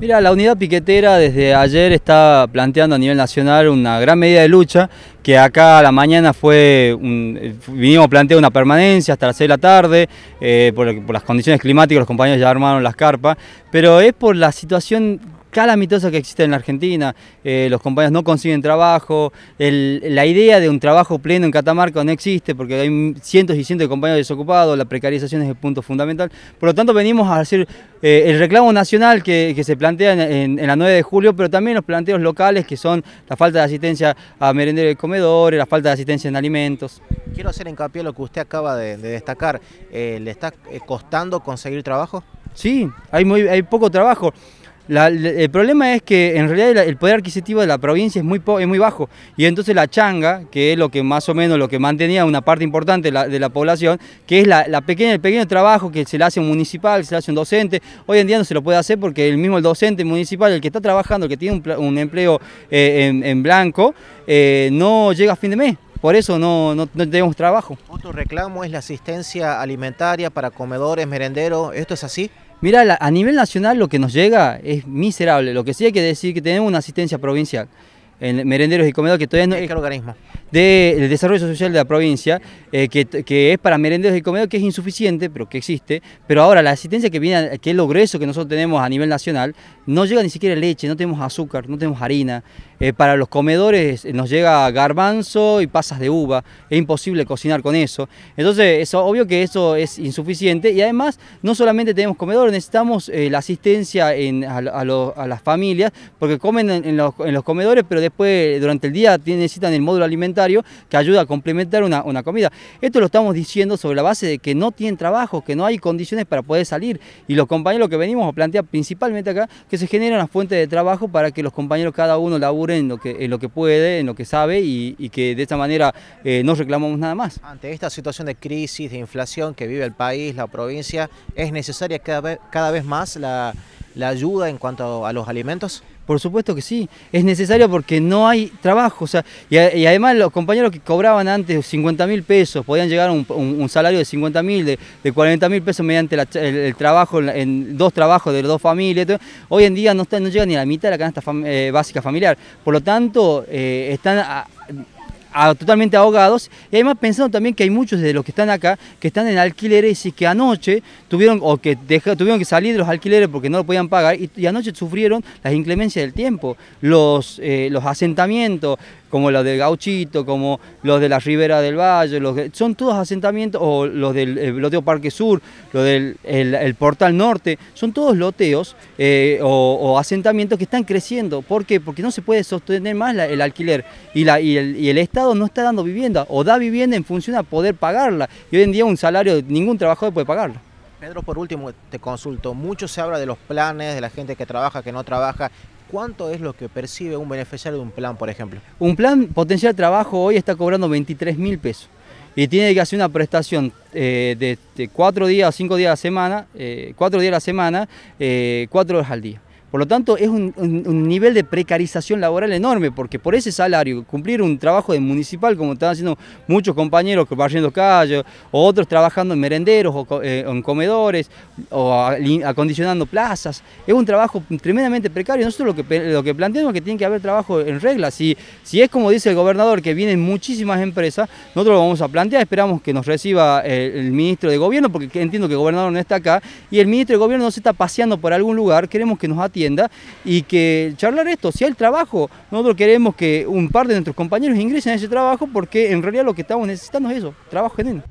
Mira, la unidad piquetera desde ayer está planteando a nivel nacional una gran medida de lucha que acá a la mañana fue, un, vinimos planteando una permanencia hasta las 6 de la tarde, eh, por, por las condiciones climáticas los compañeros ya armaron las carpas, pero es por la situación calamitosa que existe en la Argentina. Eh, los compañeros no consiguen trabajo, la idea de un trabajo pleno en Catamarca no existe porque hay cientos y cientos de compañeros desocupados, la precarización es el punto fundamental. Por lo tanto, venimos a hacer eh, el reclamo nacional que, se plantea en, la 9 de julio, pero también los planteos locales que son la falta de asistencia a merenderos y comedores, la falta de asistencia en alimentos. Quiero hacer hincapié en lo que usted acaba de, destacar. Eh, ¿Le está costando conseguir trabajo? Sí, hay, muy, hay poco trabajo el problema es que en realidad el poder adquisitivo de la provincia es muy, muy bajo y entonces la changa, que es lo que más o menos lo que mantenía una parte importante de la, población, que es la, pequeña, el pequeño trabajo que se le hace a un municipal, se le hace a un docente, hoy en día no se lo puede hacer porque el mismo el docente municipal, el que está trabajando, el que tiene un, empleo eh, en, blanco, eh, no llega a fin de mes. Por eso no, no, tenemos trabajo. Otro reclamo es la asistencia alimentaria para comedores, merenderos. ¿Esto es así? Mira, a nivel nacional lo que nos llega es miserable. Lo que sí hay que decir es que tenemos una asistencia provincial en merenderos y comedores que todavía no... es organismo? De, del desarrollo social de la provincia, eh, que, que, es para merenderos y comedores, que es insuficiente, pero que existe, pero ahora la asistencia que viene, que es lo grueso que nosotros tenemos a nivel nacional, no llega ni siquiera leche, no tenemos azúcar, no tenemos harina, eh, para los comedores eh, nos llega garbanzo y pasas de uva, es imposible cocinar con eso. Entonces es obvio que eso es insuficiente y además no solamente tenemos comedores, necesitamos eh, la asistencia a, las familias porque comen en, los, comedores pero después durante el día necesitan el módulo alimentario que ayuda a complementar una, comida. Esto lo estamos diciendo sobre la base de que no tienen trabajo, que no hay condiciones para poder salir y los compañeros que venimos a plantear principalmente acá que se genera una fuente de trabajo para que los compañeros cada uno labure en lo que, lo que puede, en lo que sabe y, que de esta manera eh, no reclamamos nada más. Ante esta situación de crisis, de inflación que vive el país, la provincia, ¿es necesaria cada vez, más la ayuda en cuanto a los alimentos? Por supuesto que sí, es necesario porque no hay trabajo. O sea, y, además los compañeros que cobraban antes 50 mil pesos, podían llegar a un, salario de 50 mil, de, 40 mil pesos mediante el, trabajo, en, dos trabajos de dos familias. Hoy en día no, llegan llega ni a la mitad de la canasta eh, básica familiar. Por lo tanto, eh, están... A, totalmente ahogados. Y además pensando también que hay muchos de los que están acá que están en alquileres y que anoche tuvieron o que tuvieron que salir de los alquileres porque no lo podían pagar y, anoche sufrieron las inclemencias del tiempo, los, eh, los asentamientos, como los del Gauchito, como los de la Ribera del Valle, son todos asentamientos, o los del eh, Loteo Parque Sur, los del el, Portal Norte, son todos loteos eh, o, asentamientos que están creciendo. ¿Por qué? Porque no se puede sostener más el alquiler y, el, Estado no está dando vivienda o da vivienda en función a poder pagarla. Y hoy en día un salario, ningún trabajador puede pagarlo. Pedro, por último, te consulto. Mucho se habla de los planes, de la gente que trabaja, que no trabaja. ¿cuánto es lo que percibe un beneficiario de un plan, por ejemplo? Un plan potencial de trabajo hoy está cobrando 23 mil pesos y tiene que hacer una prestación eh, de, cuatro días o cinco días a la semana, eh, cuatro días a la semana, eh, cuatro horas al día. Por lo tanto, es un, nivel de precarización laboral enorme, porque por ese salario, cumplir un trabajo de municipal, como están haciendo muchos compañeros que haciendo calles, o otros trabajando en merenderos, o, eh, en comedores, o acondicionando plazas, es un trabajo tremendamente precario. Nosotros lo que, lo que planteamos es que tiene que haber trabajo en regla. Si, si es como dice el gobernador, que vienen muchísimas empresas, nosotros lo vamos a plantear, esperamos que nos reciba eh, el, ministro de gobierno, porque entiendo que el gobernador no está acá, y el ministro de gobierno no se está paseando por algún lugar, queremos que nos atienda y que charlar esto, si hay trabajo, nosotros queremos que un par de nuestros compañeros ingresen a ese trabajo porque en realidad lo que estamos necesitando es eso, trabajo él.